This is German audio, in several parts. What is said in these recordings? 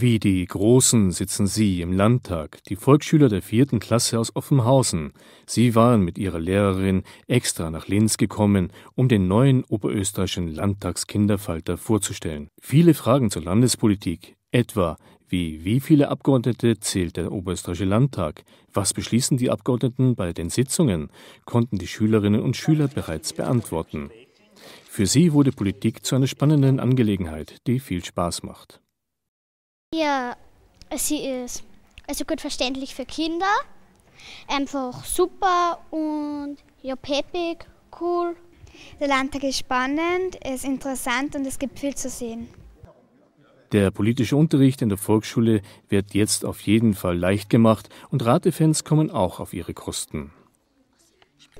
Wie die Großen sitzen Sie im Landtag, die Volksschüler der vierten Klasse aus Offenhausen. Sie waren mit ihrer Lehrerin extra nach Linz gekommen, um den neuen oberösterreichischen Landtagskinderfalter vorzustellen. Viele Fragen zur Landespolitik, etwa wie wie viele Abgeordnete zählt der Oberösterreichische Landtag? Was beschließen die Abgeordneten bei den Sitzungen? Konnten die Schülerinnen und Schüler bereits beantworten. Für sie wurde Politik zu einer spannenden Angelegenheit, die viel Spaß macht. Ja, sie ist also gut verständlich für Kinder, einfach super und ja, peppig, cool. Der Landtag ist spannend, ist interessant und es gibt viel zu sehen. Der politische Unterricht in der Volksschule wird jetzt auf jeden Fall leicht gemacht und Ratefans kommen auch auf ihre Kosten.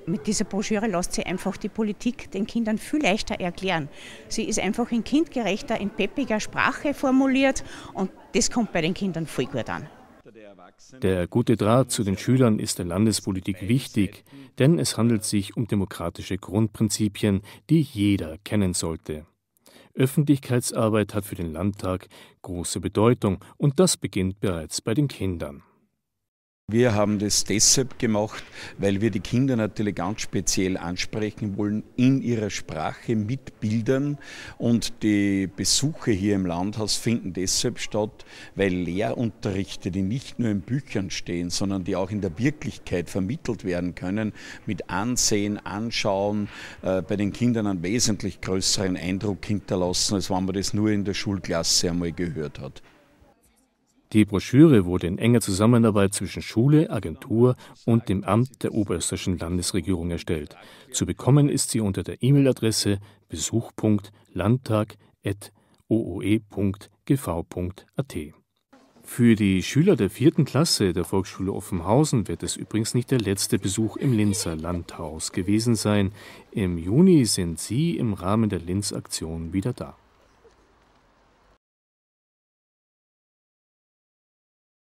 Mit dieser Broschüre lässt sie einfach die Politik den Kindern viel leichter erklären. Sie ist einfach in kindgerechter, in peppiger Sprache formuliert und das kommt bei den Kindern voll gut an. Der gute Draht zu den Schülern ist der Landespolitik wichtig, denn es handelt sich um demokratische Grundprinzipien, die jeder kennen sollte. Öffentlichkeitsarbeit hat für den Landtag große Bedeutung und das beginnt bereits bei den Kindern. Wir haben das deshalb gemacht, weil wir die Kinder natürlich ganz speziell ansprechen wollen in ihrer Sprache mit Bildern und die Besuche hier im Landhaus finden deshalb statt, weil Lehrunterrichte, die nicht nur in Büchern stehen, sondern die auch in der Wirklichkeit vermittelt werden können, mit Ansehen, Anschauen, äh, bei den Kindern einen wesentlich größeren Eindruck hinterlassen, als wenn man das nur in der Schulklasse einmal gehört hat. Die Broschüre wurde in enger Zusammenarbeit zwischen Schule, Agentur und dem Amt der Oberösterreichischen Landesregierung erstellt. Zu bekommen ist sie unter der E-Mail-Adresse besuch.landtag.ooe.gv.at. E Für die Schüler der vierten Klasse der Volksschule Offenhausen wird es übrigens nicht der letzte Besuch im Linzer Landhaus gewesen sein. Im Juni sind sie im Rahmen der Linz-Aktion wieder da.